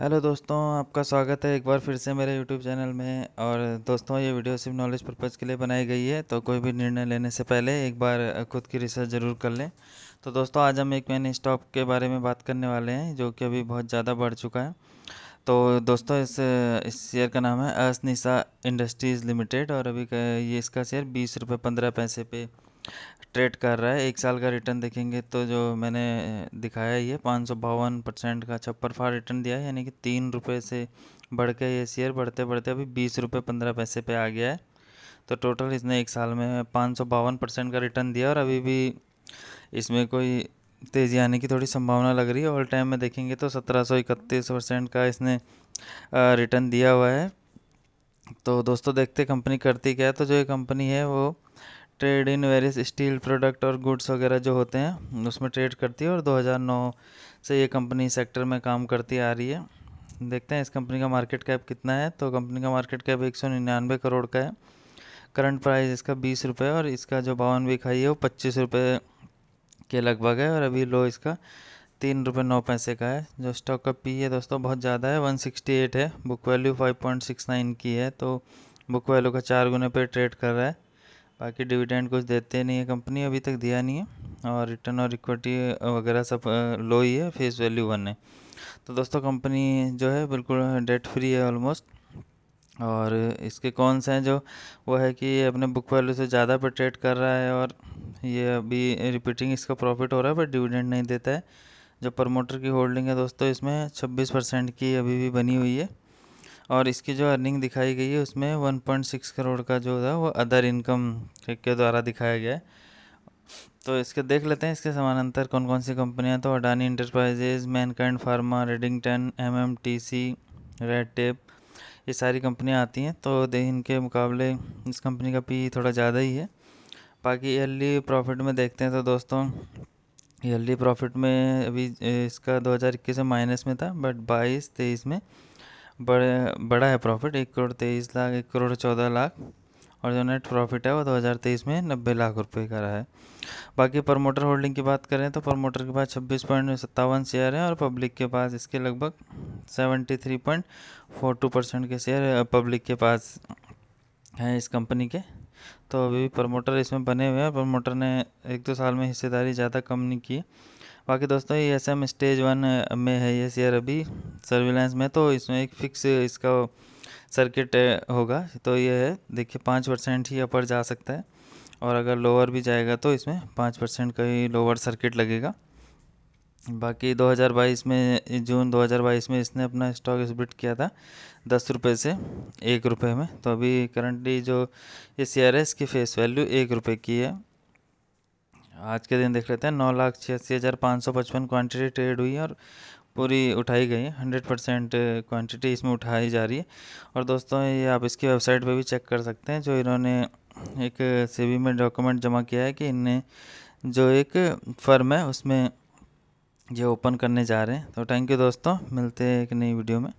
hello दोस्तों आपका स्वागत है एक बार फिर से मेरे यूट्यूब चैनल में और दोस्तों ये वीडियो सिर्फ नॉलेज पर्पज़ के लिए बनाई गई है तो कोई भी निर्णय लेने से पहले एक बार खुद की रिसर्च ज़रूर कर लें तो दोस्तों आज हम एक मैन स्टॉक के बारे में बात करने वाले हैं जो कि अभी बहुत ज़्यादा बढ़ चुका है तो दोस्तों इस इस शेयर का नाम है असनिशा इंडस्ट्रीज़ लिमिटेड और अभी ये इसका शेयर बीस रुपये पंद्रह पैसे पे ट्रेड कर रहा है एक साल का रिटर्न देखेंगे तो जो मैंने दिखाया ये पाँच सौ बावन परसेंट का छप्पर फार रिटर्न दिया है यानी कि तीन रुपये से बढ़ के ये शेयर बढ़ते बढ़ते अभी बीस रुपये पंद्रह पैसे पे आ गया है तो टोटल इसने एक साल में पाँच सौ बावन परसेंट का रिटर्न दिया और अभी भी इसमें कोई तेज़ी आने की थोड़ी संभावना लग रही है ऑल टाइम में देखेंगे तो सत्रह सौ इकतीस परसेंट का इसने रिटर्न दिया हुआ है तो दोस्तों देखते कंपनी करती क्या है तो जो ये कंपनी है वो trade in various steel product और गुड्स वगैरह जो होते हैं उसमें ट्रेड करती है और 2009 से ये कंपनी सेक्टर में काम करती आ रही है देखते हैं इस कंपनी का मार्केट कैप कितना है तो कंपनी का मार्केट कैप एक सौ निन्यानवे करोड़ का है करंट प्राइस इसका बीस रुपये और इसका जो बावन वीक हाई है वो पच्चीस रुपये के लगभग है और अभी लो इसका तीन रुपये नौ पैसे का है जो स्टॉक का पी है दोस्तों बहुत ज़्यादा है वन सिक्सटी एट है book value five point six nine की है तो बुक वैल्यू का चार गुने पे ट्रेड कर रहा है बाकी डिविडेंड कुछ देते नहीं है कंपनी अभी तक दिया नहीं है और रिटर्न और इक्विटी वगैरह सब लो ही है फेस वैल्यू वन है तो दोस्तों कंपनी जो है बिल्कुल डेट फ्री है ऑलमोस्ट और इसके कौन से हैं जो वो है कि ये अपने बुक वैल्यू से ज़्यादा पर ट्रेड कर रहा है और ये अभी रिपीटिंग इसका प्रॉफिट हो रहा है पर डिविडेंड नहीं देता है जो प्रमोटर की होल्डिंग है दोस्तों इसमें छब्बीस परसेंट की अभी भी बनी हुई है और इसकी जो अर्निंग दिखाई गई है उसमें वन पॉइंट सिक्स करोड़ का जो था वो अदर इनकम के द्वारा दिखाया गया है तो इसके देख लेते हैं इसके समानांतर कौन कौन सी कंपनियां तो Adani Enterprises Mankind Pharma Redington M M T C Red Tape ये सारी कंपनियां आती हैं तो दे इनके मुकाबले इस कंपनी का पी थोड़ा ज़्यादा ही है बाकी ईयरली प्रॉफिट में देखते हैं तो दोस्तों ईयरली प्रॉफिट में अभी इसका दो इक्कीस में माइनस में था बट बाईस तेईस में बड़े बड़ा है प्रॉफिट एक करोड़ तेईस लाख एक करोड़ चौदह लाख और जो नेट प्रॉफिट है वो 2023 में नब्बे लाख रुपए का रहा है बाकी प्रमोटर होल्डिंग की बात करें तो प्रमोटर के पास छब्बीस पॉइंट सत्तावन शेयर हैं और पब्लिक के पास इसके लगभग seventy three point four two percent के शेयर पब्लिक के पास हैं इस कंपनी के तो अभी भी प्रमोटर इसमें बने हुए हैं प्रमोटर ने एक दो साल में हिस्सेदारी ज़्यादा कम नहीं की बाकी दोस्तों ये एस स्टेज वन में है ये शेयर अभी सर्विलांस में तो इसमें एक फिक्स इसका सर्किट uh, होगा तो ये है देखिए पाँच परसेंट ही अपर जा सकता है और अगर लोअर भी जाएगा तो इसमें पाँच परसेंट का ही लोअर सर्किट लगेगा बाकी 2022 में जून 2022 में इसने अपना स्टॉक स्प्लिट किया था दस रुपये से एक रुपये में तो अभी करंटली जो ये शेयर है इसकी फेस वैल्यू एक रुपये की है आज के दिन देख लेते हैं नौ लाख छियासी हज़ार पाँच सौ पचपन क्वान्टिटी ट्रेड हुई है और पूरी उठाई गई है हंड्रेड परसेंट क्वान्टिटी इसमें उठाई जा रही है और दोस्तों ये आप इसकी वेबसाइट पर भी चेक कर सकते हैं जो इन्होंने एक सी में डॉक्यूमेंट जमा किया है कि इनने जो एक फर्म है उसमें ये ओपन करने जा रहे हैं तो थैंक यू दोस्तों मिलते हैं एक नई वीडियो में